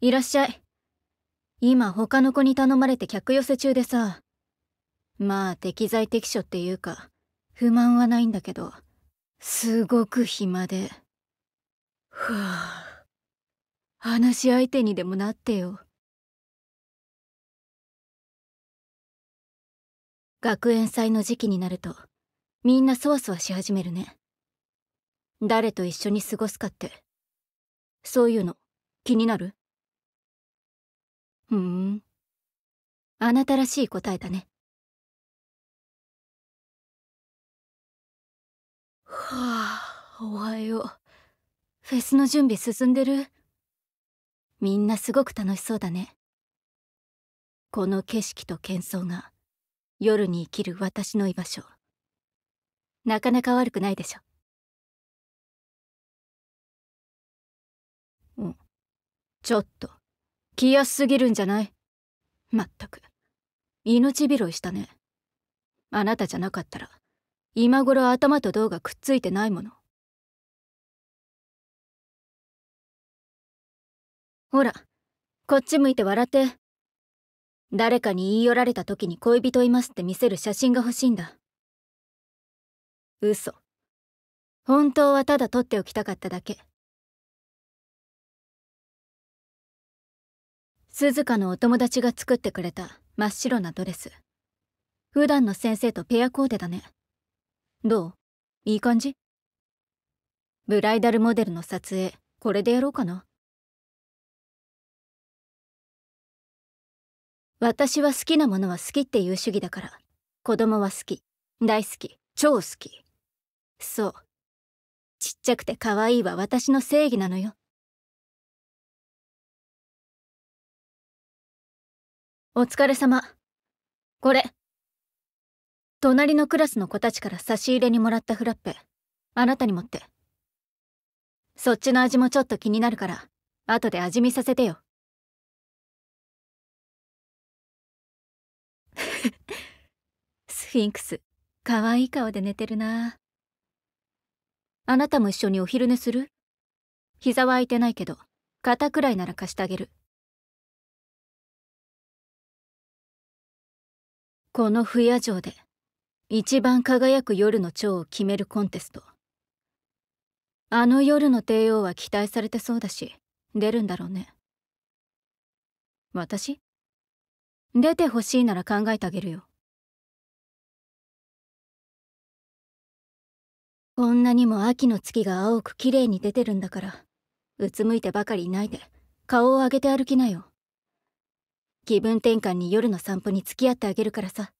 いらっしゃい。今他の子に頼まれて客寄せ中でさ。まあ適材適所っていうか、不満はないんだけど、すごく暇で。ふぁ。話し相手にでもなってよ。学園祭の時期になると、みんなそわそわし始めるね。誰と一緒に過ごすかって。そういうの、気になるふんあなたらしい答えだねはあおはようフェスの準備進んでるみんなすごく楽しそうだねこの景色と喧騒が夜に生きる私の居場所なかなか悪くないでしょうんちょっとやすすぎるんじゃないまったく命拾いしたねあなたじゃなかったら今頃頭と胴がくっついてないものほらこっち向いて笑って誰かに言い寄られた時に恋人いますって見せる写真が欲しいんだ嘘本当はただ撮っておきたかっただけ鈴鹿のお友達が作ってくれた真っ白なドレス。普段の先生とペアコーデだね。どういい感じブライダルモデルの撮影、これでやろうかな。私は好きなものは好きっていう主義だから、子供は好き、大好き、超好き。そう。ちっちゃくて可愛いは私の正義なのよ。お疲れ様。これ。隣のクラスの子たちから差し入れにもらったフラッペ。あなたに持って。そっちの味もちょっと気になるから、後で味見させてよ。スフィンクス、かわいい顔で寝てるな。あなたも一緒にお昼寝する膝は空いてないけど、肩くらいなら貸してあげる。この不夜城で一番輝く夜の蝶を決めるコンテストあの夜の帝王は期待されてそうだし出るんだろうね私出てほしいなら考えてあげるよこんなにも秋の月が青く綺麗に出てるんだからうつむいてばかりいないで顔を上げて歩きなよ気分転換に夜の散歩に付き合ってあげるからさ